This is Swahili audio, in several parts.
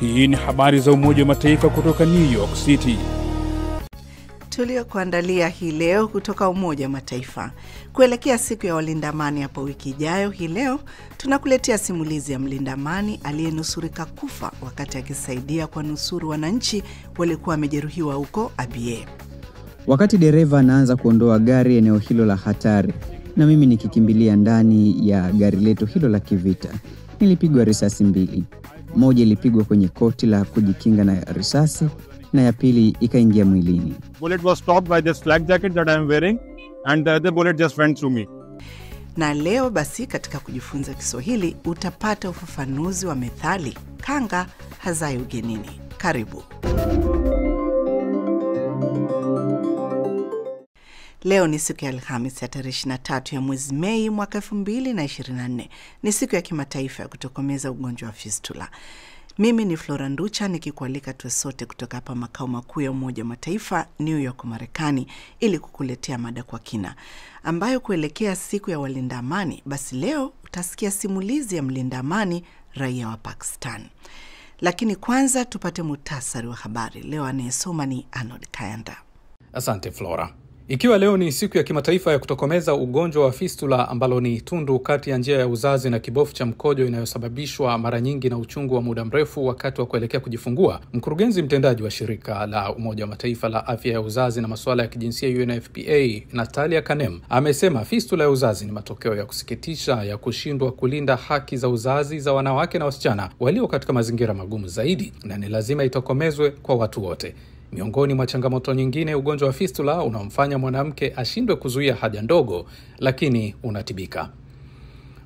Hii ni habari za Umoja wa Mataifa kutoka New York City tuliokuandalia hii leo kutoka Umoja wa Mataifa kuelekea siku ya walindamani hapo wiki ijayo. Hii leo tunakuletea simulizi ya mlindamani aliyenusurika kufa wakati akisaidia kwa nusuru wananchi waliokuwa wamejeruhiwa huko abie Wakati dereva anaanza kuondoa gari eneo hilo la hatari, na mimi nikikimbilia ndani ya gari letu hilo la kivita, nilipigwa risasi mbili. Moja ilipigwa kwenye koti la kujikinga na risasi na ya pili ikaingia mwilini. Bullet was stopped by this flak jacket that I am wearing and uh, the other bullet just went through me. Na leo basi, katika kujifunza Kiswahili utapata ufafanuzi wa methali kanga hazai ugenini. Karibu. Leo ni siku ya Alhamis ya tarehe 23 ya mwezi Mei mwaka 224 Ni siku ya kimataifa ya kutokomeza ugonjwa wa fistula. Mimi ni Flora Nducha nikikualika tue sote kutoka hapa makao makuu ya Umoja wa Mataifa New York, Marekani, ili kukuletea mada kwa kina ambayo kuelekea siku ya walinda amani, basi leo utasikia simulizi ya mlinda amani raia wa Pakistan. Lakini kwanza tupate muhtasari wa habari. Leo anayesoma ni Arnold Kayanda. Asante Flora. Ikiwa leo ni siku ya kimataifa ya kutokomeza ugonjwa wa fistula ambalo ni tundu kati ya njia ya uzazi na kibofu cha mkojo inayosababishwa mara nyingi na uchungu wa muda mrefu wakati wa kuelekea kujifungua, mkurugenzi mtendaji wa shirika la Umoja wa Mataifa la afya ya uzazi na masuala ya kijinsia UNFPA, Natalia Kanem, amesema fistula ya uzazi ni matokeo ya kusikitisha ya kushindwa kulinda haki za uzazi za wanawake na wasichana walio katika mazingira magumu zaidi na ni lazima itokomezwe kwa watu wote. Miongoni mwa changamoto nyingine, ugonjwa wa fistula unamfanya mwanamke ashindwe kuzuia haja ndogo, lakini unatibika.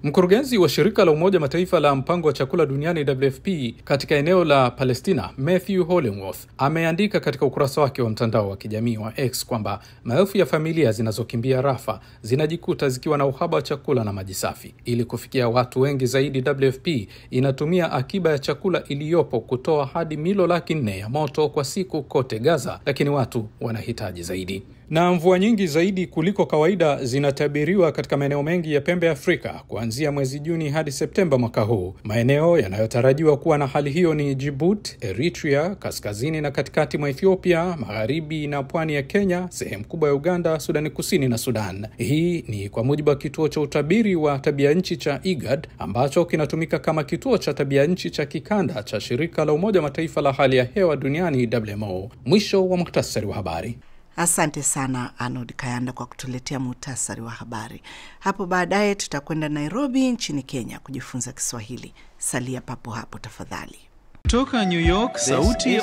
Mkurugenzi wa shirika la Umoja Mataifa la mpango wa chakula duniani WFP katika eneo la Palestina, Matthew Hollingworth ameandika katika ukurasa wake wa mtandao wa kijamii wa X kwamba maelfu ya familia zinazokimbia Rafa zinajikuta zikiwa na uhaba wa chakula na maji safi. Ili kufikia watu wengi zaidi, WFP inatumia akiba ya chakula iliyopo kutoa hadi milo laki nne ya moto kwa siku kote Gaza, lakini watu wanahitaji zaidi. Na mvua nyingi zaidi kuliko kawaida zinatabiriwa katika maeneo mengi ya pembe Afrika kuanzia mwezi Juni hadi Septemba mwaka huu. Maeneo yanayotarajiwa kuwa na hali hiyo ni jibut Eritrea, kaskazini na katikati mwa Ethiopia, magharibi na pwani ya Kenya, sehemu kubwa ya Uganda, Sudani Kusini na Sudan. Hii ni kwa mujibu wa kituo cha utabiri wa tabia nchi cha IGAD ambacho kinatumika kama kituo cha tabia nchi cha kikanda cha shirika la Umoja wa Mataifa la hali ya hewa duniani WMO. Mwisho wa muktasari wa habari. Asante sana Arnold Kayanda kwa kutuletea muhtasari wa habari. Hapo baadaye tutakwenda Nairobi nchini Kenya kujifunza Kiswahili. Salia papo hapo tafadhali. Toka New York, sauti ya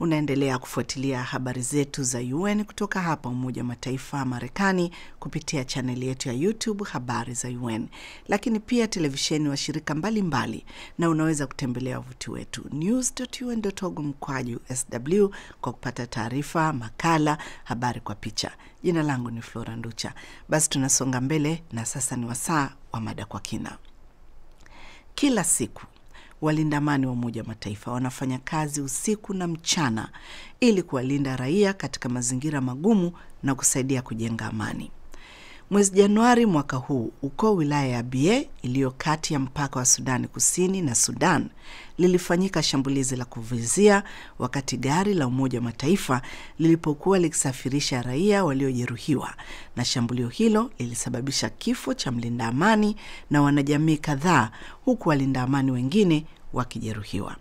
Unaendelea kufuatilia habari zetu za UN kutoka hapa Umoja wa Mataifa Marekani kupitia chaneli yetu ya YouTube Habari za UN, lakini pia televisheni wa shirika mbalimbali mbali, na unaweza kutembelea wavuti wetu news.un.org mkwaju sw kwa kupata taarifa, makala, habari kwa picha. Jina langu ni Flora Nducha. Basi tunasonga mbele na sasa ni wasaa wa mada kwa kina. Kila siku walinda amani wa Umoja wa Mataifa wanafanya kazi usiku na mchana ili kuwalinda raia katika mazingira magumu na kusaidia kujenga amani. Mwezi Januari mwaka huu, ukoo wilaya ya Bie iliyo kati ya mpaka wa Sudani Kusini na Sudan lilifanyika shambulizi la kuvizia wakati gari la Umoja wa Mataifa lilipokuwa likisafirisha raia waliojeruhiwa, na shambulio hilo lilisababisha kifo cha mlinda amani na wanajamii kadhaa, huku walinda amani wengine wakijeruhiwa.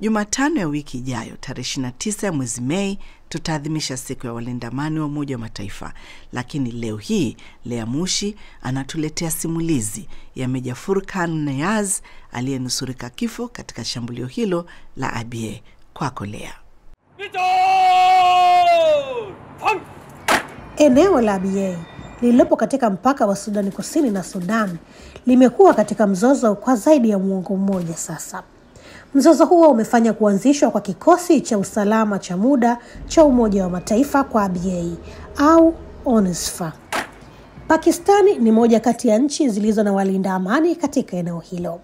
Jumatano ya wiki ijayo tarehe 29 ya mwezi Mei tutaadhimisha siku ya walindamani wa Umoja wa Mataifa, lakini leo hii Lea Mushi anatuletea simulizi ya Meja Furkan Nayaz aliyenusurika kifo katika shambulio hilo la Abie. Kwako Lea. Eneo la abie lililopo katika mpaka wa Sudani Kusini na Sudan limekuwa katika mzozo kwa zaidi ya mwongo mmoja sasa. Mzozo huo umefanya kuanzishwa kwa kikosi cha usalama cha muda cha Umoja wa Mataifa kwa ABA au onsfa Pakistani ni moja kati ya nchi zilizo na walinda amani katika eneo hilo.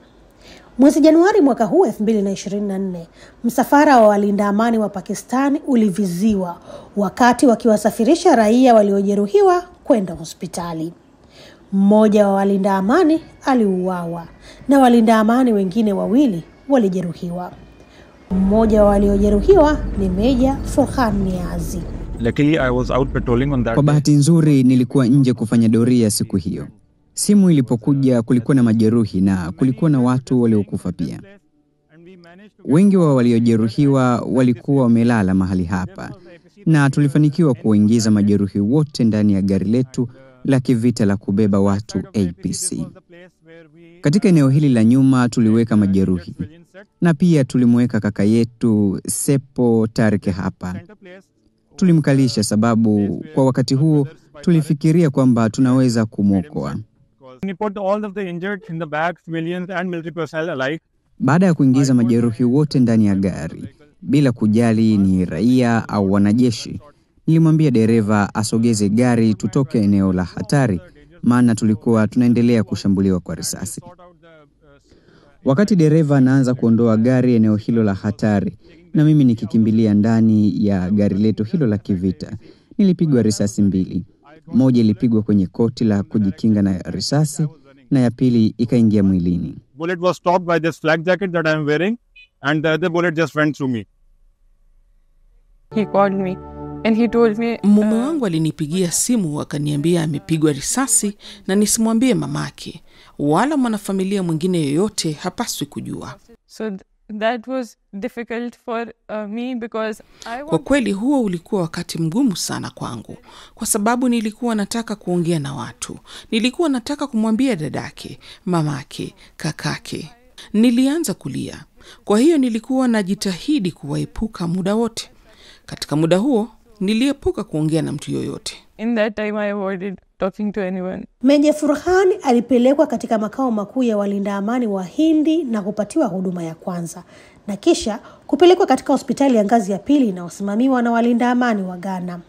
Mwezi Januari mwaka huu 224 msafara wa walinda amani wa Pakistani uliviziwa wakati wakiwasafirisha raia waliojeruhiwa kwenda hospitali. Mmoja wa walinda amani aliuawa na walinda amani wengine wawili walijeruhiwa. Mmoja wa waliojeruhiwa ni Meja Furhan Niazi. Luckily, I was out patrolling on that... Kwa bahati nzuri nilikuwa nje kufanya doria siku hiyo. Simu ilipokuja kulikuwa na majeruhi na kulikuwa na watu waliokufa pia. Wengi wa waliojeruhiwa walikuwa wamelala mahali hapa na tulifanikiwa kuwaingiza majeruhi wote ndani ya gari letu la kivita la kubeba watu APC. Katika eneo hili la nyuma tuliweka majeruhi na pia tulimweka kaka yetu sepo Tarke hapa. Tulimkalisha sababu kwa wakati huo tulifikiria kwamba tunaweza kumwokoa. Baada ya kuingiza majeruhi wote ndani ya gari bila kujali ni raia au wanajeshi, nilimwambia dereva asogeze gari tutoke eneo la hatari maana tulikuwa tunaendelea kushambuliwa kwa risasi. Wakati dereva anaanza kuondoa gari eneo hilo la hatari na mimi nikikimbilia ndani ya gari letu hilo la kivita, nilipigwa risasi mbili. Moja ilipigwa kwenye koti la kujikinga na risasi na ya pili ikaingia mwilini. Bullet was stopped by this jacket that I am wearing and uh, the bullet just went through me. He called me mume uh, wangu alinipigia simu akaniambia amepigwa risasi na nisimwambie mamake wala mwanafamilia mwingine yoyote hapaswi kujua. So that was difficult for uh, me because I want... Kwa kweli huo ulikuwa wakati mgumu sana kwangu, kwa sababu nilikuwa nataka kuongea na watu, nilikuwa nataka kumwambia dadake, mamake, kakake. Nilianza kulia, kwa hiyo nilikuwa najitahidi kuwaepuka muda wote. Katika muda huo niliepuka kuongea na mtu yoyote. In that time I avoided talking to anyone. Meja Furhan alipelekwa katika makao makuu ya walinda amani wa Hindi na kupatiwa huduma ya kwanza na kisha kupelekwa katika hospitali ya ngazi ya pili inayosimamiwa na walinda amani wa Ghana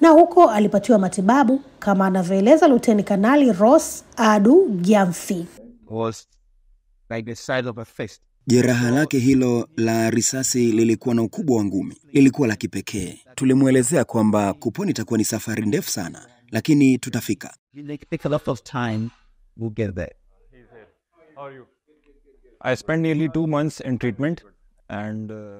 na huko alipatiwa matibabu kama anavyoeleza Luteni Kanali Ross Adu Gyamfi. Was like the size of a fist. Jeraha lake hilo la risasi lilikuwa na ukubwa wa ngumi, lilikuwa la kipekee. Tulimwelezea kwamba kupona itakuwa ni safari ndefu sana, lakini tutafika. Uh,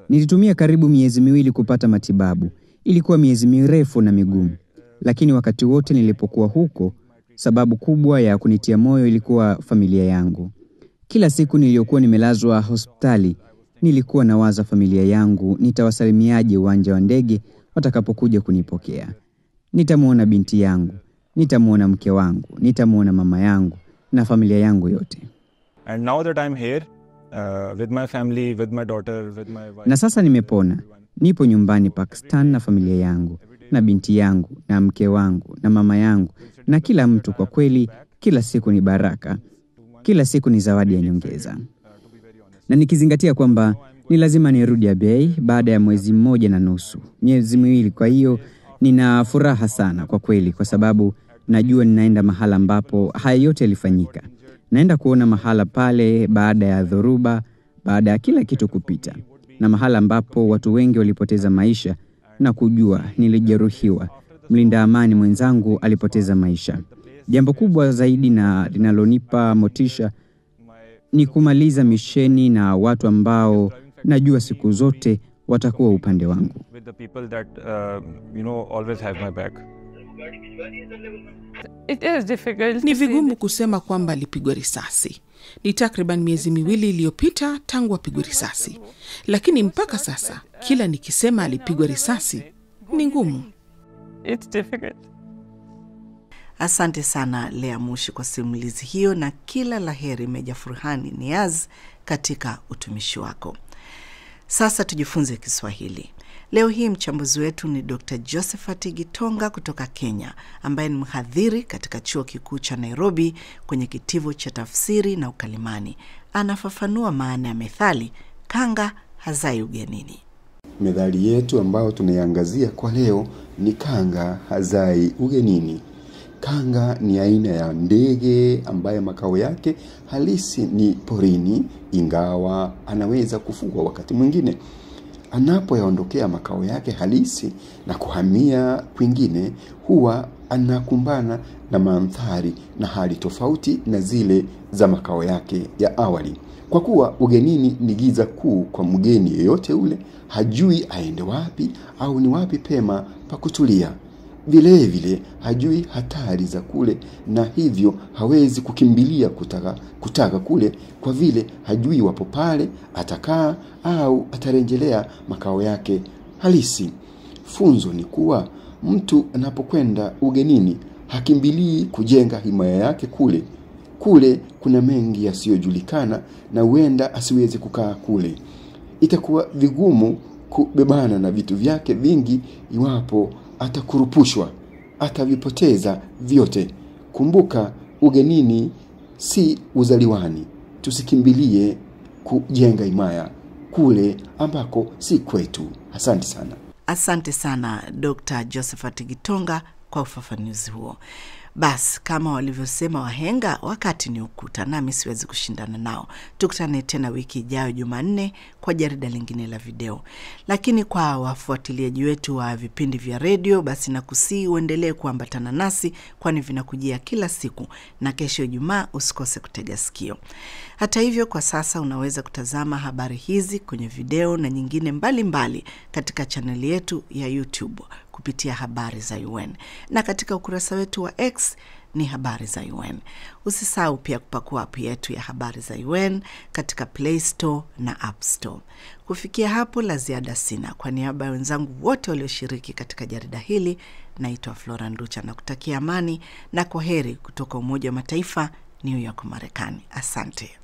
Nilitumia karibu miezi miwili kupata matibabu. Ilikuwa miezi mirefu na migumu, lakini wakati wote nilipokuwa huko, sababu kubwa ya kunitia moyo ilikuwa familia yangu. Kila siku niliyokuwa nimelazwa hospitali, nilikuwa nawaza familia yangu, nitawasalimiaje uwanja wa ndege watakapokuja kunipokea. Nitamwona binti yangu, nitamwona mke wangu, nitamwona mama yangu na familia yangu yote. And now that I'm here, uh, with my family, with my daughter, with my wife. Na sasa nimepona, nipo nyumbani Pakistan na familia yangu na binti yangu na mke wangu na mama yangu na kila mtu. Kwa kweli, kila siku ni baraka. Kila siku ni zawadi ya nyongeza, na nikizingatia kwamba ni lazima nirudi Hebei baada ya mwezi mmoja na nusu, miezi miwili. Kwa hiyo nina furaha sana kwa kweli, kwa sababu najua ninaenda mahala ambapo haya yote yalifanyika. Naenda kuona mahala pale baada ya dhoruba, baada ya kila kitu kupita, na mahala ambapo watu wengi walipoteza maisha na kujua nilijeruhiwa. Mlinda amani mwenzangu alipoteza maisha. Jambo kubwa zaidi na linalonipa motisha ni kumaliza misheni na watu ambao najua siku zote watakuwa upande wangu. Uh, ni vigumu kusema kwamba alipigwa risasi. Ni takriban miezi miwili iliyopita tangu apigwe risasi, lakini mpaka sasa kila nikisema alipigwa risasi ni ngumu. Asante sana Lea Mushi kwa simulizi hiyo, na kila laheri Meja Furhani Niaz katika utumishi wako. Sasa tujifunze Kiswahili. Leo hii mchambuzi wetu ni Dr Josephat Gitonga kutoka Kenya, ambaye ni mhadhiri katika chuo kikuu cha Nairobi kwenye kitivo cha tafsiri na ukalimani. Anafafanua maana ya methali kanga hazai ugenini. Methali yetu ambayo tunaiangazia kwa leo ni kanga hazai ugenini. Kanga ni aina ya ndege ambaye makao yake halisi ni porini, ingawa anaweza kufugwa wakati mwingine. Anapoyaondokea makao yake halisi na kuhamia kwingine, huwa anakumbana na mandhari na hali tofauti na zile za makao yake ya awali. Kwa kuwa ugenini ni giza kuu kwa mgeni yeyote ule, hajui aende wapi au ni wapi pema pa kutulia. Vile vile hajui hatari za kule na hivyo hawezi kukimbilia kutaka, kutaka kule kwa vile hajui wapo pale atakaa au atarejelea makao yake halisi. Funzo ni kuwa mtu anapokwenda ugenini hakimbilii kujenga himaya yake kule. Kule kuna mengi yasiyojulikana na huenda asiweze kukaa kule. Itakuwa vigumu kubebana na vitu vyake vingi iwapo atakurupushwa, atavipoteza vyote. Kumbuka, ugenini si uzaliwani. Tusikimbilie kujenga imaya kule ambako si kwetu. Asante sana. Asante sana Dr. Josephat Gitonga kwa ufafanuzi huo. Basi kama walivyosema wahenga, wakati ni ukuta, nami siwezi kushindana nao. Tukutane tena wiki ijayo Jumanne kwa jarida lingine la video. Lakini kwa wafuatiliaji wetu wa vipindi vya redio, basi nakusii uendelee kuambatana nasi, kwani vinakujia kila siku, na kesho Ijumaa usikose kutega sikio. Hata hivyo, kwa sasa unaweza kutazama habari hizi kwenye video na nyingine mbalimbali mbali katika chaneli yetu ya YouTube kupitia habari za UN na katika ukurasa wetu wa X ni habari za UN. Usisahau pia kupakua app yetu ya habari za UN katika Play Store na App Store. Kufikia hapo, la ziada sina. Kwa niaba ya wenzangu wote walioshiriki katika jarida hili, naitwa Flora Nducha na kutakia amani na kwa heri kutoka Umoja wa Mataifa, New York, Marekani. Asante.